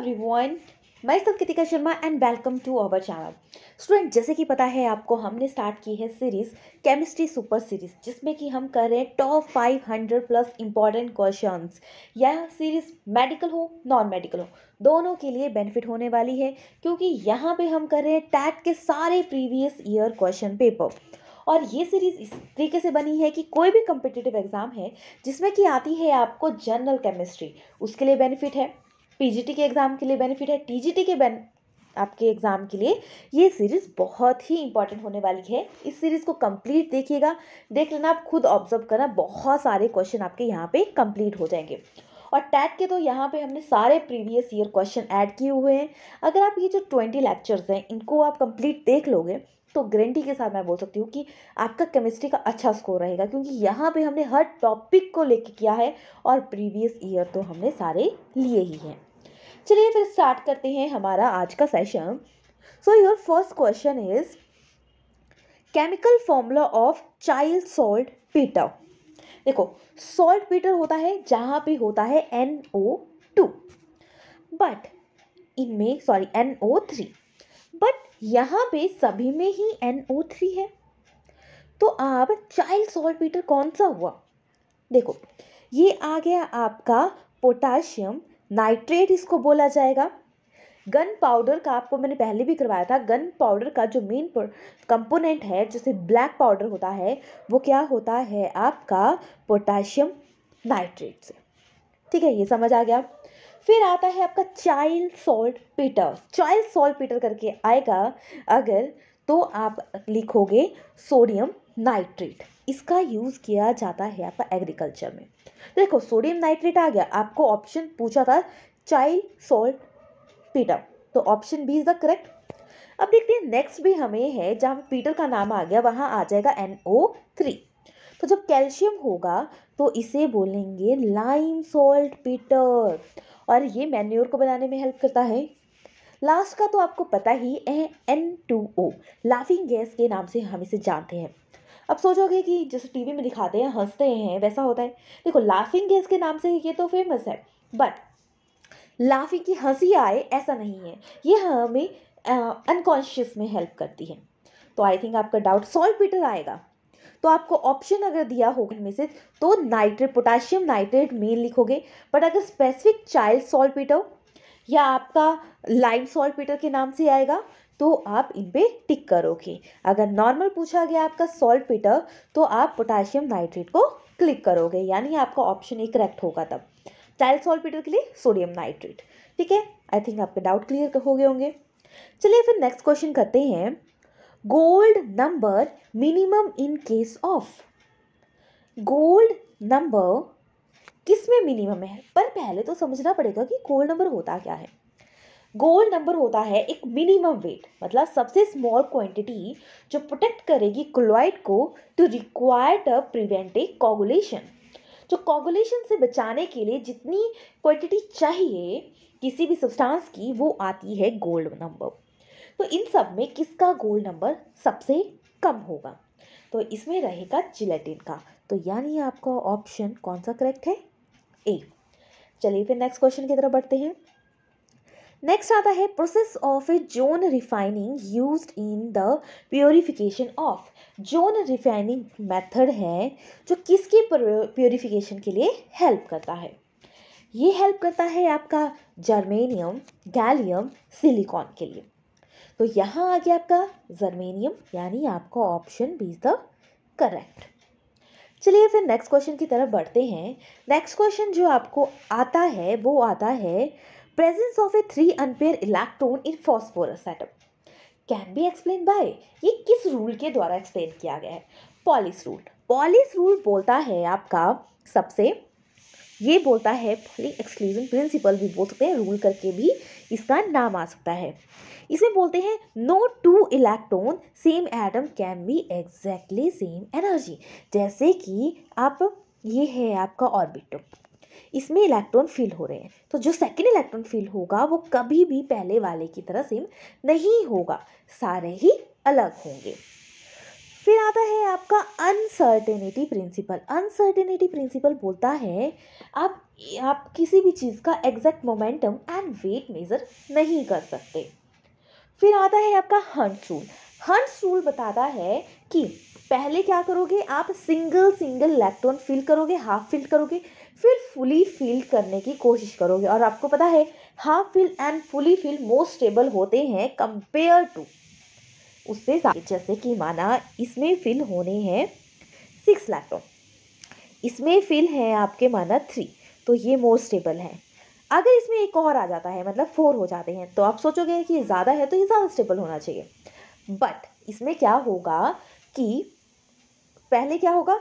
Everyone मैं सब Kritika Sharma and welcome to our channel student जैसे कि पता है आपको हमने स्टार्ट की है सीरीज केमिस्ट्री सुपर सीरीज जिसमें कि हम कर रहे हैं टॉप 500 प्लस इंपॉर्टेंट क्वेश्चंस यह सीरीज मेडिकल हो नॉन मेडिकल हो दोनों के लिए बेनिफिट होने वाली है क्योंकि यहाँ पे हम कर रहे हैं टैट के सारे प्रीवियस ईयर क्वेश्चन पेपर और ये सीरीज़ इस तरीके से बनी है कि कोई भी कम्पिटिटिव एग्ज़ाम है जिसमें कि आती है आपको जनरल केमिस्ट्री उसके लिए बेनिफिट है पीजीटी के एग्ज़ाम के लिए बेनिफिट है टीजीटी के बेन आपके एग्ज़ाम के लिए ये सीरीज़ बहुत ही इंपॉर्टेंट होने वाली है इस सीरीज़ को कंप्लीट देखिएगा देख लेना आप खुद ऑब्जर्व करना बहुत सारे क्वेश्चन आपके यहाँ पे कंप्लीट हो जाएंगे और टैट के तो यहाँ पे हमने सारे प्रीवियस ईयर क्वेश्चन ऐड किए हुए हैं अगर आप ये जो ट्वेंटी लेक्चर्स हैं इनको आप कंप्लीट देख लोगे तो गारंटी के साथ मैं बोल सकती हूँ कि आपका केमिस्ट्री का अच्छा स्कोर रहेगा क्योंकि यहाँ पे हमने हर टॉपिक को लेके किया है और प्रीवियस ईयर तो हमने सारे लिए ही हैं चलिए फिर स्टार्ट करते हैं हमारा आज का session so your first question is chemical formula of child saltpetre देखो सॉल्ट पीटर होता है जहाँ पे होता है एन ओ टू बट इनमें sorry N O three but यहाँ पे सभी में ही एन ओ थ्री है तो आप चाइल्ड सॉल्ट पीटर कौन सा हुआ देखो ये आ गया आपका पोटाशियम नाइट्रेट इसको बोला जाएगा गन पाउडर का आपको मैंने पहले भी करवाया था गन पाउडर का जो मेन कंपोनेंट है जैसे ब्लैक पाउडर होता है वो क्या होता है आपका पोटाशियम नाइट्रेट से ठीक है ये समझ आ गया फिर आता है आपका child saltpetre child saltpetre करके आएगा अगर तो आप लिखोगे सोडियम नाइट्रेट इसका यूज़ किया जाता है आपका एग्रीकल्चर में देखो सोडियम नाइट्रेट आ गया आपको ऑप्शन पूछा था चाइल सोल्ट पीटर तो option B is the correct अब देखते हैं नेक्स्ट भी हमें है जहाँ पीटर का नाम आ गया वहाँ आ जाएगा एन ओ थ्री तो जब कैल्शियम होगा तो इसे बोलेंगे लाइम सॉल्ट पीटर और ये मैन्योर को बनाने में हेल्प करता है लास्ट का तो आपको पता ही है N two O laughing gas के नाम से हम इसे जानते हैं अब सोचोगे कि जैसे टीवी में दिखाते हैं हंसते हैं वैसा होता है देखो लाफिंग गैस के नाम से ये तो फेमस है बट लाफिंग की हंसी आए ऐसा नहीं है ये हमें अनकॉन्शियस में हेल्प करती है तो आई थिंक आपका डाउट सॉल्व पीटर आएगा तो आपको ऑप्शन अगर दिया होगा इनमें से तो नाइट्रेट पोटाशियम नाइट्रेट मेन लिखोगे बट अगर स्पेसिफिक चाइल्ड सॉल्ट पीटर या आपका लाइम सॉल्ट पीटर के नाम से आएगा तो आप इन पे टिक करोगे अगर नॉर्मल पूछा गया आपका सॉल्ट पीटर तो आप पोटाशियम नाइट्रेट को क्लिक करोगे यानी आपका ऑप्शन ए करेक्ट होगा तब चाइल्ड सॉल्ट पीटर के लिए सोडियम नाइट्रेट ठीक है आई थिंक आपके डाउट क्लियर हो गए होंगे चलिए फिर नेक्स्ट क्वेश्चन करते हैं gold number minimum in case of gold number किस में मिनिमम है पर पहले तो समझना पड़ेगा कि गोल्ड नंबर होता क्या है गोल नंबर होता है एक मिनिमम वेट मतलब सबसे स्मॉल क्वांटिटी जो प्रोटेक्ट करेगी क्लोराइड को to required uh prevent a coagulation जो कोगुलेशन से बचाने के लिए जितनी क्वांटिटी चाहिए किसी भी सब्सटेंस की वो आती है गोल्ड नंबर तो इन सब में किसका गोल्ड नंबर सबसे कम होगा तो इसमें रहेगा जिलेटिन का तो यानी आपका ऑप्शन कौन सा करेक्ट है ए चलिए फिर नेक्स्ट क्वेश्चन की तरफ बढ़ते हैं नेक्स्ट आता है process of a zone refining use in the purification of zone refining method है जो किसकी प्योरीफिकेशन के लिए हेल्प करता है ये हेल्प करता है आपका जर्मेनियम गैलियम सिलिकॉन के लिए तो यहाँ आ गया आपका जर्मेनियम यानी आपका option B is the correct चलिए फिर नेक्स्ट क्वेश्चन की तरफ बढ़ते हैं नेक्स्ट क्वेश्चन जो आपको आता है वो आता है presence of a three unpair electron in phosphorus atom can be explain by ये किस रूल के द्वारा एक्सप्लेन किया गया है पॉलिस रूल पॉलिस रूल बोलता है आपका सबसे ये बोलता है पॉली एक्सक्लूजन प्रिंसिपल भी बोल सकते हैं रूल करके भी इसका नाम आ सकता है इसमें बोलते हैं no two electron same atom can be exactly same energy जैसे कि आप ये है आपका ऑर्बिट इसमें इलेक्ट्रॉन फील हो रहे हैं तो जो सेकेंड इलेक्ट्रॉन फील होगा वो कभी भी पहले वाले की तरह सेम नहीं होगा सारे ही अलग होंगे फिर आता है आपका अनसर्टेनिटी प्रिंसिपल अनसर्टेनिटी प्रिंसिपल बोलता है आप आप किसी भी चीज़ का exact momentum and weight measure नहीं कर सकते फिर आता है आपका हंट रूल हंट रूल बताता है कि पहले क्या करोगे आप सिंगल सिंगल इलेक्ट्रॉन फिल करोगे हाफ फिल करोगे फिर फुली फील करने की कोशिश करोगे और आपको पता है half fill and fully fill most stable होते हैं कंपेयर टू उससे जैसे कि माना इसमें फिल होने हैं सिक्स लैपटॉप तो। इसमें फिल है आपके माना थ्री तो ये मोस्ट स्टेबल है अगर इसमें एक और आ जाता है मतलब फोर हो जाते हैं तो आप सोचोगे कि ज़्यादा है तो ये ज़्यादा स्टेबल होना चाहिए बट इसमें क्या होगा कि पहले क्या होगा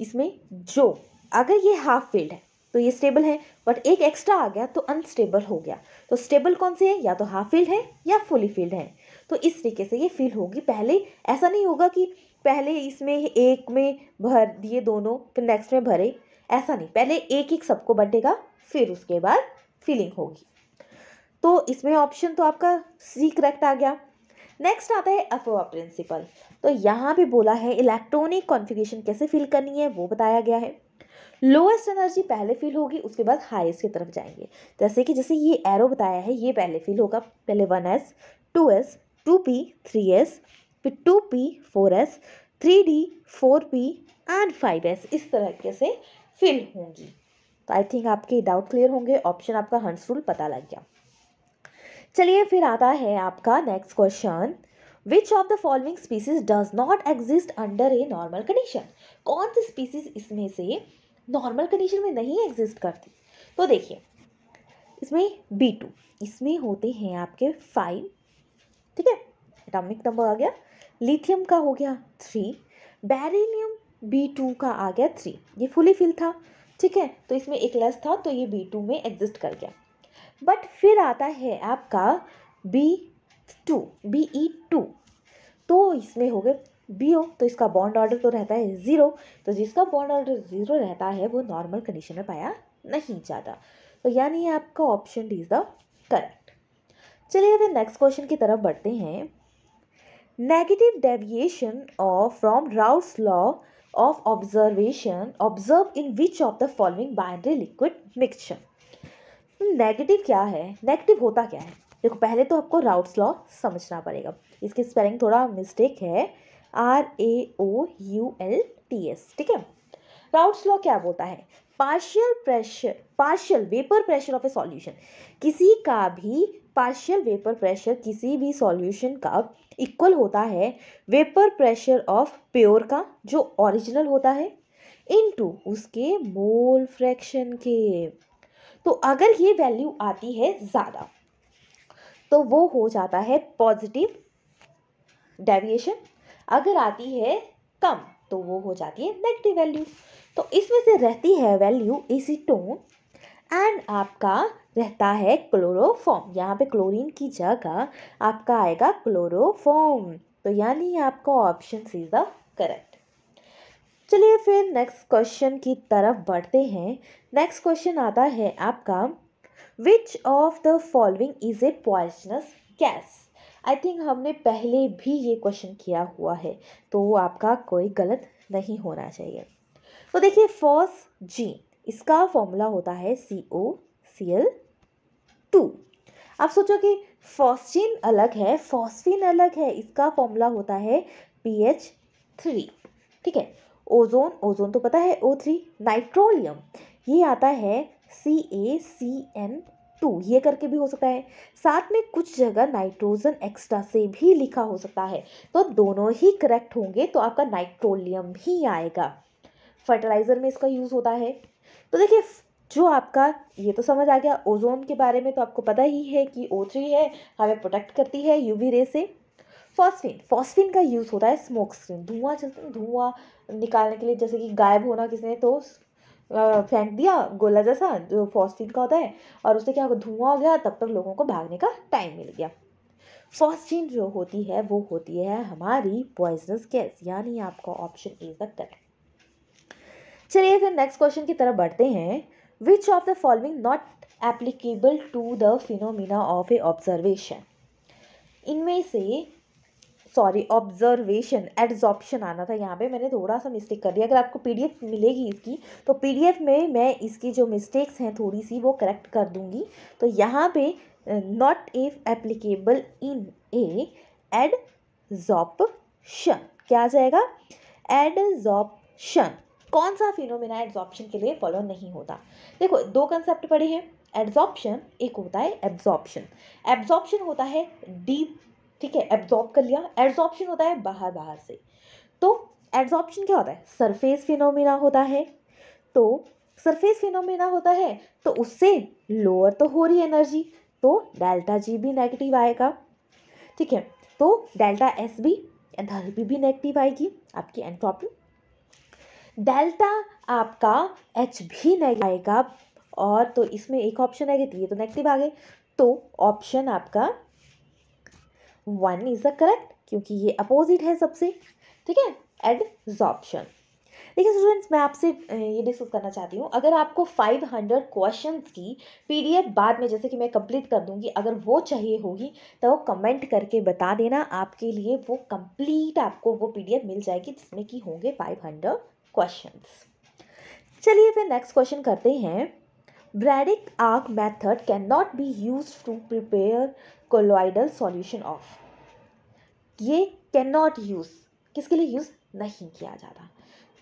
इसमें जो अगर ये हाफ फील्ड है तो ये स्टेबल है बट एक एक्स्ट्रा आ गया तो अनस्टेबल हो गया तो स्टेबल कौन से तो है या तो हाफ फील्ड है या फुली फील्ड है तो इस तरीके से ये फील होगी पहले ऐसा नहीं होगा कि पहले इसमें एक में भर दिए दोनों फिर नेक्स्ट में भरे ऐसा नहीं पहले एक एक सबको बटेगा फिर उसके बाद फीलिंग होगी तो इसमें ऑप्शन तो आपका सी करेक्ट आ गया नेक्स्ट आता है अफवा प्रिंसिपल तो यहाँ भी बोला है इलेक्ट्रॉनिक कॉन्फ़िगरेशन कैसे फिल करनी है वो बताया गया है लोएस्ट एनर्जी पहले फील होगी उसके बाद हाइस्ट की तरफ जाएंगे जैसे कि जैसे ये एरो बताया है ये पहले फील होगा पहले one s two s two p three s फिर two p four s three d four p and five s इस तरीके से फील होंगी तो आई थिंक आपके डाउट क्लियर होंगे ऑप्शन आपका हंस रूल पता लग गया चलिए फिर आता है आपका next question which of the following species does not exist under a normal condition कौन सी स्पीसीज इसमें से नॉर्मल कंडीशन में नहीं एग्जिस्ट करती तो देखिए इसमें बी टू इसमें होते हैं आपके फाइव ठीक है एटॉमिक नंबर आ गया लिथियम का हो गया थ्री बैरिलियम बी टू का आ गया थ्री ये फुली फिल था ठीक है तो इसमें एक लेस था तो ये बी टू में एग्जिस्ट कर गया बट फिर आता है आपका B two B E two तो इसमें हो गए बी हो तो इसका बॉन्ड ऑर्डर तो रहता है ज़ीरो तो जिसका बॉन्ड ऑर्डर ज़ीरो रहता है वो नॉर्मल कंडीशन में पाया नहीं जाता तो यानी आपका option D is the correct चलिए अगर नेक्स्ट क्वेश्चन की तरफ बढ़ते हैं negative deviation of from Raoult's law of observation observe in which of the following binary liquid mixture negative क्या है नेगेटिव होता क्या है देखो पहले तो आपको राउट्स लॉ समझना पड़ेगा इसकी स्पेलिंग थोड़ा मिस्टेक है R A O U L T S ठीक है राउट्स लॉ क्या बोलता है partial pressure partial vapour pressure of a solution किसी का भी पार्शियल वेपर प्रेशर किसी भी सॉल्यूशन का इक्वल होता है वेपर प्रेशर ऑफ प्योर का जो ओरिजिनल होता है इनटू उसके मोल फ्रैक्शन के तो अगर ये वैल्यू आती है ज़्यादा तो वो हो जाता है पॉजिटिव डेविएशन अगर आती है कम तो वो हो जाती है नेगेटिव वैल्यू तो इसमें से रहती है वैल्यू एसीटोन एंड आपका रहता है क्लोरोफॉर्म यहाँ पे क्लोरीन की जगह आपका आएगा क्लोरोफॉर्म तो यानी आपका ऑप्शन सी द करेक्ट चलिए फिर नेक्स्ट क्वेश्चन की तरफ बढ़ते हैं नेक्स्ट क्वेश्चन आता है आपका which of the following is a poisonous gas I think हमने पहले भी ये क्वेश्चन किया हुआ है तो आपका कोई गलत नहीं होना चाहिए तो देखिए फॉस जीन इसका फॉर्मूला होता है सी ओ सी एल टू आप सोचो कि फॉस्चिन अलग है फॉस्फिन अलग है इसका फॉर्मूला होता है पी एच थ्री ठीक है ओजोन ओजोन तो पता है ओ थ्री नाइट्रोलियम ये आता है सी ए सी एन टू तो ये करके भी हो सकता है साथ में कुछ जगह नाइट्रोजन एक्स्ट्रा से भी लिखा हो सकता है तो दोनों ही करेक्ट होंगे तो आपका नाइट्रोलियम ही आएगा फर्टिलाइज़र में इसका यूज़ होता है तो देखिए जो आपका ये तो समझ आ गया ओजोन के बारे में तो आपको पता ही है कि ओ थ्री है हमें प्रोटेक्ट करती है यूवी रे से फॉस्फिन फॉस्फिन का यूज़ होता है स्मोक स्क्रीन धुआं चलते धुआं निकालने के लिए जैसे कि गायब होना किसी ने तो फेंक दिया गोला जैसा जो फॉस्टिन का होता है और उससे क्या धुआं हो गया तब तक लोगों को भागने का टाइम मिल गया फॉस्टिन जो होती है वो होती है हमारी पॉइजनस गैस यानी आपका ऑप्शन ए तक करेक्ट चलिए फिर नेक्स्ट क्वेश्चन की तरफ बढ़ते हैं which of the following not applicable to the phenomena of a observation इनमें से सॉरी ऑब्जर्वेशन एड्जॉप्शन आना था यहाँ पे मैंने थोड़ा सा मिस्टेक कर दिया अगर आपको पीडीएफ मिलेगी इसकी तो पीडीएफ में मैं इसकी जो मिस्टेक्स हैं थोड़ी सी वो करेक्ट कर दूँगी तो यहाँ पे not if applicable in a adsorption क्या आ जाएगा एडजॉप्शन कौन सा फिनोमिना एड्जॉप्शन के लिए फॉलो नहीं होता देखो दो कंसेप्ट पड़े हैं एड्जॉप्शन एक होता है एब्जॉप्शन एब्जॉप्शन होता है डीप ठीक है एब्जॉर्ब कर लिया एड्जॉर्प्शन होता है बाहर बाहर से तो एड्जॉर्प्शन क्या होता है सरफेस फिनोमिना होता है तो सरफेस फिनोमिना होता है तो उससे लोअर तो हो रही एनर्जी तो डेल्टा जी भी नेगेटिव आएगा ठीक है तो डेल्टा एस भी एंथैल्पी भी नेगेटिव आएगी आपकी एंट्रॉपी डेल्टा आपका एच भी नेगेटिव आएगा और तो इसमें एक ऑप्शन है कि ये तो नेगेटिव आ गए तो ऑप्शन आपका वन इज़ द करेक्ट क्योंकि ये अपोजिट है सबसे ठीक है एडजॉर्प्शन देखिए स्टूडेंट्स मैं आपसे ये डिस्कस करना चाहती हूँ अगर आपको 500 क्वेश्चंस की पीडीएफ बाद में जैसे कि मैं कंप्लीट कर दूँगी अगर वो चाहिए होगी तो वो कमेंट करके बता देना आपके लिए वो कंप्लीट आपको वो पीडीएफ मिल जाएगी जिसमें कि होंगे 500 क्वेश्चंस चलिए फिर नेक्स्ट क्वेश्चन करते हैं Bredig arc method can not be use to prepare colloidal solution of ये कैन नॉट यूज़ किसके लिए यूज़ नहीं किया जाता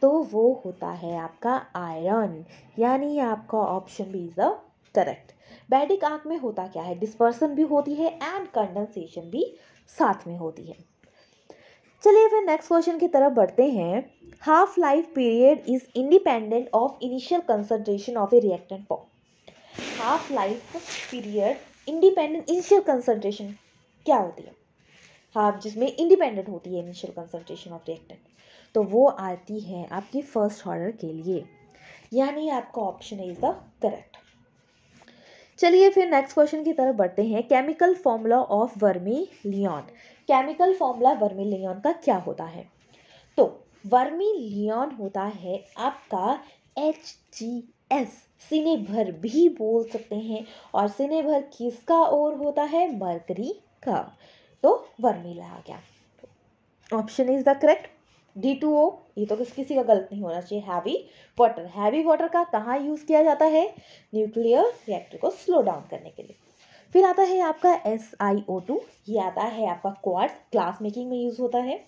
तो वो होता है आपका आयरन यानी आपका ऑप्शन भी इज़ द करेक्ट बैडिक आंख में होता क्या है डिस्पर्सन भी होती है एंड कंडेंसेशन भी साथ में होती है चलिए फिर नेक्स्ट क्वेश्चन की तरफ बढ़ते हैं half life period is independent of initial concentration of a reactant form half life period independent initial concentration क्या होती है हाँ जिसमें इंडिपेंडेंट होती है इनिशियल कंसनट्रेशन ऑफ रिएक्टेंट तो वो आती है आपकी फर्स्ट ऑर्डर के लिए यानी आपका ऑप्शन इज द करेक्ट चलिए फिर नेक्स्ट क्वेश्चन की तरफ बढ़ते हैं chemical formula of vermilion chemical formula vermilion का क्या होता है तो वर्मी लियॉन होता है आपका एच जी एस सिने भर भी बोल सकते हैं और सिने भर किसका और होता है मरकरी का तो वर्मीला आ गया option is the correct D two O ये तो किसी का गलत नहीं होना चाहिए हैवी वाटर हैवी वाटर का कहाँ यूज़ किया जाता है न्यूक्लियर रिएक्टर को स्लो डाउन करने के लिए फिर आता है आपका एस आई ओ टू ये आता है आपका क्वार्ट क्लास मेकिंग में यूज़ होता है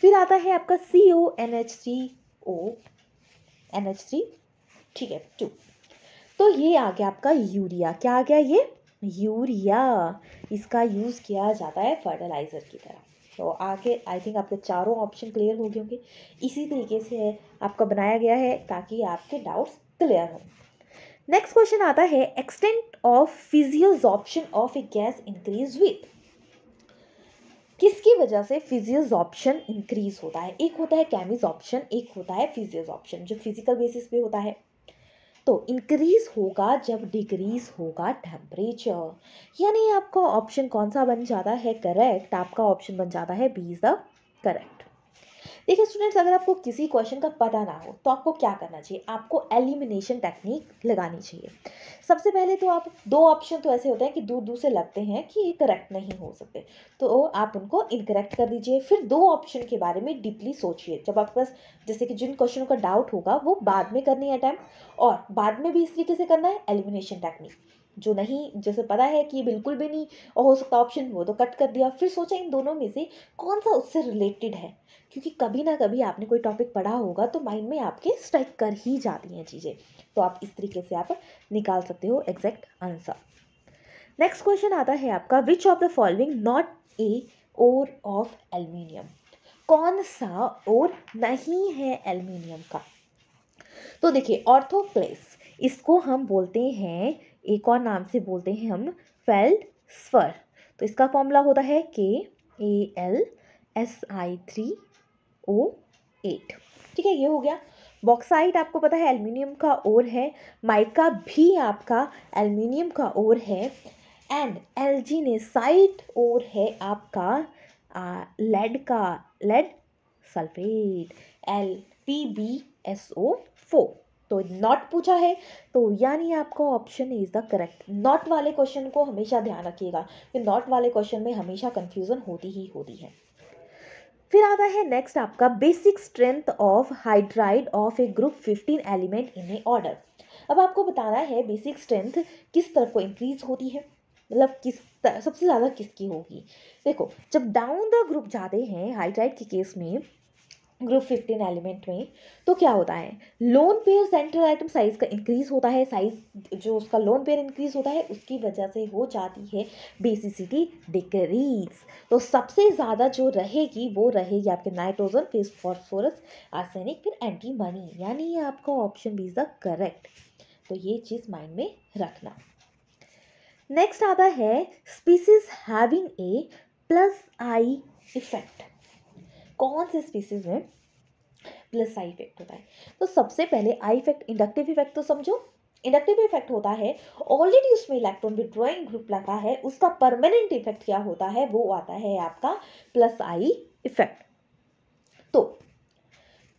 फिर आता है आपका C O N H three O N H three ठीक है टू तो ये आ गया आपका यूरिया क्या आ गया ये यूरिया इसका यूज़ किया जाता है फर्टिलाइज़र की तरह तो आगे आई थिंक आपके चारों ऑप्शन क्लियर हो गए होंगे इसी तरीके से आपका बनाया गया है ताकि आपके डाउट्स क्लियर हों नेक्स्ट क्वेश्चन आता है extent of physisorption of a gas increase with किसकी वजह से ऑप्शन इंक्रीज होता है एक होता है कैमिज ऑप्शन एक होता है ऑप्शन जो फिजिकल बेसिस पे होता है तो इंक्रीज़ होगा जब डिक्रीज़ होगा टेम्परेचर यानी आपका ऑप्शन कौन सा बन जाता है करेक्ट आपका ऑप्शन बन जाता है बी इज़ द करेक्ट देखिए स्टूडेंट्स अगर आपको किसी क्वेश्चन का पता ना हो तो आपको क्या करना चाहिए आपको एलिमिनेशन टेक्निक लगानी चाहिए सबसे पहले तो आप दो ऑप्शन तो ऐसे होते हैं कि दूर दूर से लगते हैं कि ये करेक्ट नहीं हो सकते तो आप उनको इनकरेक्ट कर दीजिए फिर दो ऑप्शन के बारे में डीपली सोचिए जब आपके पास जैसे कि जिन क्वेश्चनों का डाउट होगा वो बाद में करनी है अटैम्प्ट और बाद में भी इस तरीके से करना है एलिमिनेशन टेक्निक जो नहीं जैसे पता है कि बिल्कुल भी नहीं और हो सकता ऑप्शन वो तो कट कर दिया फिर सोचा इन दोनों में से कौन सा उससे रिलेटेड है क्योंकि कभी ना कभी आपने कोई टॉपिक पढ़ा होगा तो माइंड में आपके स्ट्राइक कर ही जाती हैं चीज़ें तो आप इस तरीके से आप निकाल सकते हो एग्जैक्ट आंसर नेक्स्ट क्वेश्चन आता है आपका which of the following not a ore of aluminium कौन सा ओर नहीं है एल्यूमिनियम का तो देखिए ऑर्थोप्लेस इसको हम बोलते हैं एक और नाम से बोलते हैं हम फेल्ड स्वर तो इसका फॉर्मूला होता है K A L S I three O eight ठीक है ये हो गया बॉक्साइट आपको पता है एल्यूमिनियम का ओर है माइका भी आपका एल्यूमिनियम का ओर है एंड एल्जीनेसाइट ओर है आपका लेड का lead sulphate L P B S O four तो नॉट पूछा है तो यानी आपका option is the correct not वाले क्वेश्चन को हमेशा ध्यान रखिएगा कि नॉट वाले क्वेश्चन में हमेशा कंफ्यूजन होती ही होती है फिर आता है नेक्स्ट आपका basic strength of hydride of a group fifteen element in a order अब आपको बताना है बेसिक स्ट्रेंथ किस तरफ को इंक्रीज होती है मतलब किस सबसे ज़्यादा किसकी होगी देखो जब डाउन द ग्रुप जाते हैं हाइड्राइड के केस में ग्रुप फिफ्टीन एलिमेंट में तो क्या होता है lone pair central atom size का इंक्रीज होता है साइज जो उसका लोन पेयर इंक्रीज होता है उसकी वजह से हो जाती है बेसिसिटी डिक्रीज तो सबसे ज़्यादा जो रहेगी वो रहेगी आपके नाइट्रोजन फिर फॉस्फोरस आर्सेनिक फिर एंटी मनी यानी ये आपका option B is the correct तो ये चीज़ माइंड में रखना नेक्स्ट आता है species having a plus I effect कौन से स्पीसीज में प्लस आई इफेक्ट होता है तो सबसे पहले आई इफेक्ट इंडक्टिव इफेक्ट तो समझो इंडक्टिव इफेक्ट होता है ऑलरेडी उसमें इलेक्ट्रॉन विड्रॉइंग ग्रुप लगा है उसका परमानेंट इफेक्ट क्या होता है वो आता है आपका प्लस आई इफेक्ट तो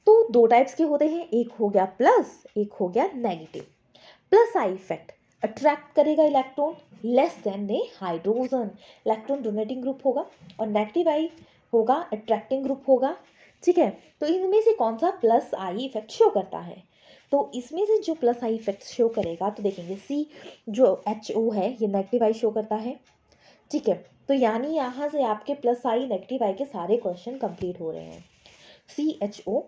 तो दो टाइप्स के होते हैं एक हो गया प्लस एक हो गया negative plus I effect attract करेगा इलेक्ट्रॉन लेस देन ने हाइड्रोजन इलेक्ट्रॉन डोनेटिंग ग्रुप होगा और नेगेटिव आई होगा अट्रैक्टिंग ग्रुप होगा ठीक है तो इनमें से कौन सा प्लस आई इफेक्ट शो करता है तो इसमें से जो प्लस आई इफेक्ट शो करेगा तो देखेंगे सी जो एच ओ है ये नेगेटिव आई शो करता है ठीक है तो यानी यहाँ से आपके प्लस आई नेगेटिव आई के सारे क्वेश्चन कंप्लीट हो रहे हैं सी एच ओ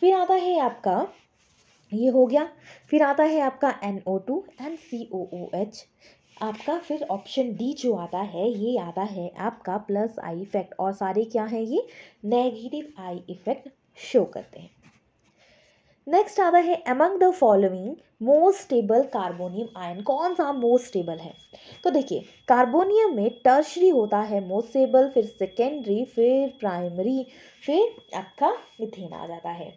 फिर आता है आपका ये हो गया फिर आता है आपका N O two and C O O H आपका फिर ऑप्शन डी जो आता है ये आता है आपका प्लस आई इफेक्ट और सारे क्या हैं ये नेगेटिव आई इफेक्ट शो करते हैं नेक्स्ट आता है among the following most stable carbonium ion कौन सा मोस्ट स्टेबल है तो देखिए कार्बोनियम में टर्शरी होता है मोस्ट स्टेबल फिर सेकेंडरी फिर प्राइमरी फिर आपका मिथेन आ जाता है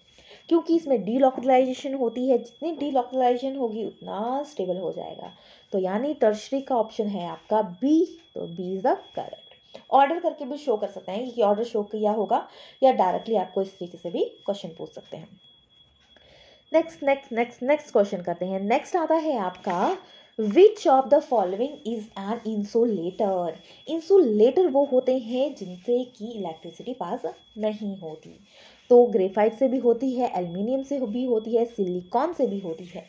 क्योंकि इसमें डीलॉक्लाइजेशन होती है जितनी डीलॉक्लाइजेशन होगी उतना स्टेबल हो जाएगा तो यानी टर्शरी का ऑप्शन है आपका बी तो B is the correct order करके भी शो कर सकते हैं कि ऑर्डर शो किया होगा या डायरेक्टली आपको इस तरीके से भी क्वेश्चन पूछ सकते हैं next next next next question करते हैं नेक्स्ट आता है आपका which of the following is an insulator insulator वो होते हैं जिनसे कि इलेक्ट्रिसिटी पास नहीं होती तो ग्रेफाइट से भी होती है एल्यूमिनियम से भी होती है सिलिकॉन से भी होती है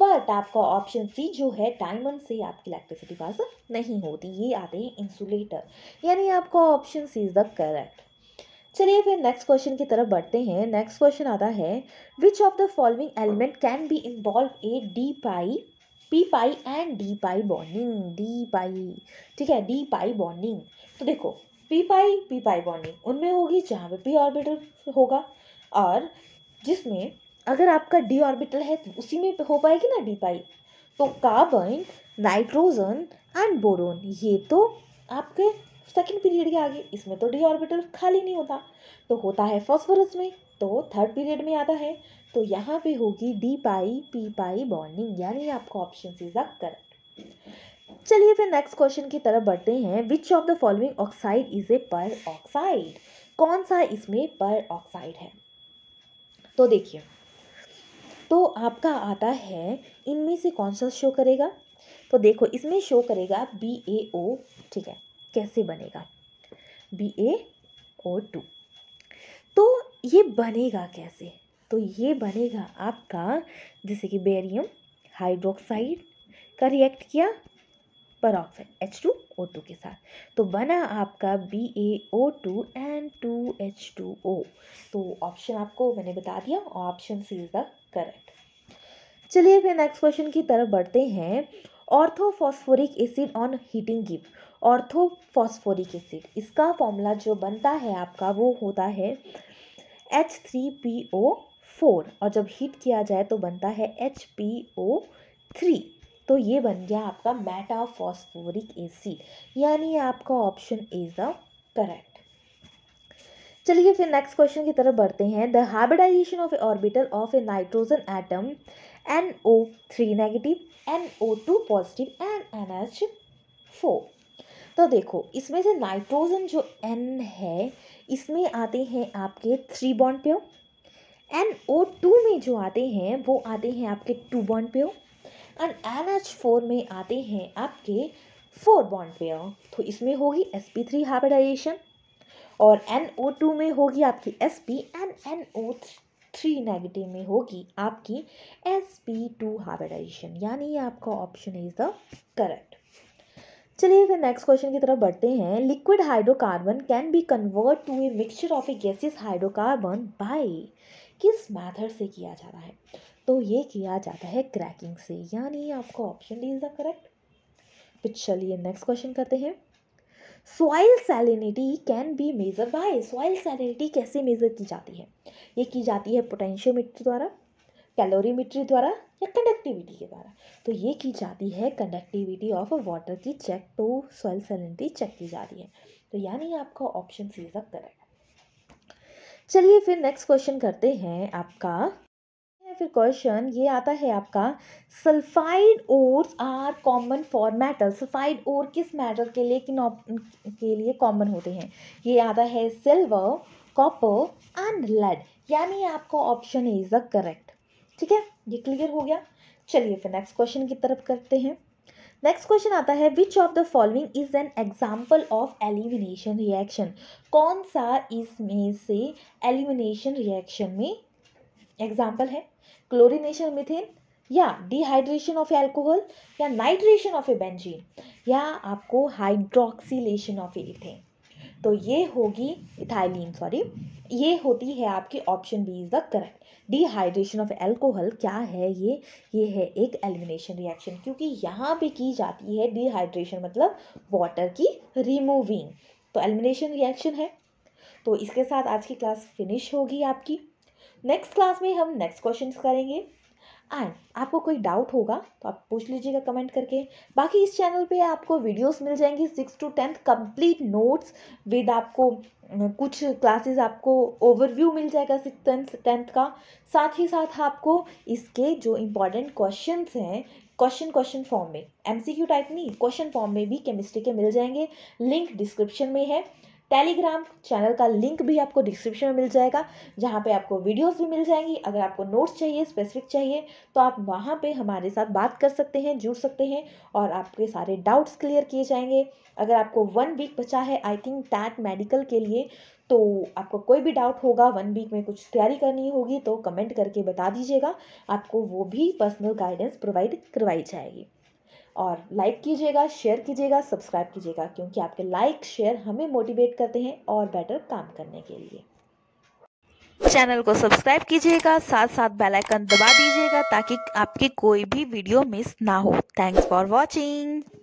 बट आपका ऑप्शन सी जो है डायमंड से आपकी इलेक्ट्रिसिटी पास नहीं होती ये आते हैं इंसुलेटर यानी आपका option C is the correct चलिए फिर नेक्स्ट क्वेश्चन की तरफ बढ़ते हैं नेक्स्ट क्वेश्चन आता है which of the following element can be involve a d pi p pi and d pi bonding d pi ठीक है डी पाई बॉन्डिंग तो देखो p pi p pi bonding उनमें होगी जहाँ पे पी ऑर्बिटल होगा और जिसमें अगर आपका डी ऑर्बिटल है तो उसी में हो पाएगी ना डी पाई तो कार्बन नाइट्रोजन एंड बोरोन ये तो आपके सेकेंड पीरियड के आगे इसमें तो डी ऑर्बिटल खाली नहीं होता तो होता है फॉस्फोरस में तो थर्ड पीरियड में आता है तो यहाँ पे होगी d pi p pi bonding यानी आपका ऑप्शन इज अ करेक्ट चलिए फिर नेक्स्ट क्वेश्चन की तरफ बढ़ते हैं which of the following oxide is a peroxide कौन सा इसमें पर ऑक्साइड है तो देखिए तो आपका आता है इनमें से कौन सा शो करेगा तो देखो इसमें शो करेगा बी ए ओ ठीक है कैसे बनेगा बी ए ओ टू तो ये बनेगा कैसे तो ये बनेगा आपका जैसे कि बेरियम हाइड्रोक्साइड का रिएक्ट किया पर एच टू ओ टू के साथ तो बना आपका B A O two and two H two O तो ऑप्शन आपको मैंने बता दिया option C is the correct चलिए फिर नेक्स्ट क्वेश्चन की तरफ बढ़ते हैं orthophosphoric acid on heating gives orthophosphoric acid इसका फॉर्मूला जो बनता है आपका वो होता है H three P O four और जब हीट किया जाए तो बनता है एच पी ओ थ्री तो ये बन गया आपका मेटाफॉस्फोरिक एसिड यानी आपका ऑप्शन इज द करेक्ट चलिए फिर नेक्स्ट क्वेश्चन की तरफ बढ़ते हैं the hybridisation of a orbital of a nitrogen atom N O three negative N O two positive and N H four तो देखो इसमें से नाइट्रोजन जो एन है इसमें आते हैं आपके थ्री बॉन्ड प्यो एन ओ टू में जो आते हैं वो आते हैं आपके टू बॉन्ड प्यो एंड एन एच फोर में आते हैं आपके फोर बॉन्ड पेयर तो इसमें होगी एस पी थ्री हाइब्रिडाइजेशन और एन ओ टू में होगी आपकी S P and N O three negative में होगी आपकी एस पी टू हाइब्रिडाइजेशन यानी आपका ऑप्शन इज द करेक्ट चलिए फिर नेक्स्ट क्वेश्चन की तरफ बढ़ते हैं liquid hydrocarbon can be convert to a mixture of a gaseous hydrocarbon by किस मेथड से किया जा रहा है तो ये किया जाता है क्रैकिंग से यानी आपको option D is the correct तो चलिए नेक्स्ट क्वेश्चन करते हैं soil salinity can be measure by soil salinity कैसे मेजर की जाती है ये की जाती है पोटेंशियोमीटर द्वारा कैलोरीमीट्री द्वारा या कंडक्टिविटी के द्वारा तो ये की जाती है कंडक्टिविटी ऑफ वाटर की check to soil salinity check की जाती है तो यानी आपका option C is the correct चलिए फिर नेक्स्ट क्वेश्चन करते हैं आपका फिर क्वेश्चन ये आता है आपका sulphide ores are common for metal sulphide ore किस मेटल के लिए किन के लिए कॉमन होते हैं ये आता है सिल्वर कॉपर एंड लेड यानी आपका ऑप्शन इज अ करेक्ट ठीक है ये क्लियर हो गया चलिए फिर नेक्स्ट क्वेश्चन की तरफ करते हैं नेक्स्ट क्वेश्चन आता है which of the following is an example of elimination reaction कौन सा इसमें से एलिमिनेशन रिएक्शन में एग्जाम्पल है क्लोरिनेशन मिथेन या डिहाइड्रेशन ऑफ एल्कोहल या नाइट्रेशन ऑफ ए बेंजीन या आपको हाइड्रोक्सीलेशन ऑफ इथेन तो ये होगी इथाइलिन सॉरी ये होती है आपकी option B is the correct dehydration of alcohol क्या है ये ये है एक एलिमिनेशन रिएक्शन क्योंकि यहाँ पे की जाती है डिहाइड्रेशन मतलब वाटर की रिमूविंग तो एलिमिनेशन रिएक्शन है तो इसके साथ आज की क्लास फिनिश होगी आपकी नेक्स्ट क्लास में हम नेक्स्ट क्वेश्चन करेंगे एंड आपको कोई डाउट होगा तो आप पूछ लीजिएगा कमेंट करके बाकी इस चैनल पे आपको वीडियोस मिल जाएंगी six to tenth complete notes with आपको कुछ क्लासेस आपको ओवरव्यू मिल जाएगा सिक्स टेंथ टेंथ का साथ ही साथ आपको इसके जो इम्पॉर्टेंट क्वेश्चन हैं क्वेश्चन क्वेश्चन फॉर्म में एमसीक्यू टाइप नहीं क्वेश्चन फॉर्म में भी केमिस्ट्री के मिल जाएंगे लिंक डिस्क्रिप्शन में है टेलीग्राम चैनल का लिंक भी आपको डिस्क्रिप्शन में मिल जाएगा जहाँ पे आपको वीडियोस भी मिल जाएंगी अगर आपको नोट्स चाहिए स्पेसिफिक चाहिए तो आप वहाँ पे हमारे साथ बात कर सकते हैं जुड़ सकते हैं और आपके सारे डाउट्स क्लियर किए जाएंगे अगर आपको वन वीक बचा है आई थिंक टैट मेडिकल के लिए तो आपको कोई भी डाउट होगा वन वीक में कुछ तैयारी करनी होगी तो कमेंट करके बता दीजिएगा आपको वो भी पर्सनल गाइडेंस प्रोवाइड करवाई जाएगी और लाइक कीजिएगा शेयर कीजिएगा सब्सक्राइब कीजिएगा क्योंकि आपके लाइक शेयर हमें मोटिवेट करते हैं और बेटर काम करने के लिए चैनल को सब्सक्राइब कीजिएगा साथ साथ बेल आइकन दबा दीजिएगा ताकि आपकी कोई भी वीडियो मिस ना हो थैंक्स फॉर वॉचिंग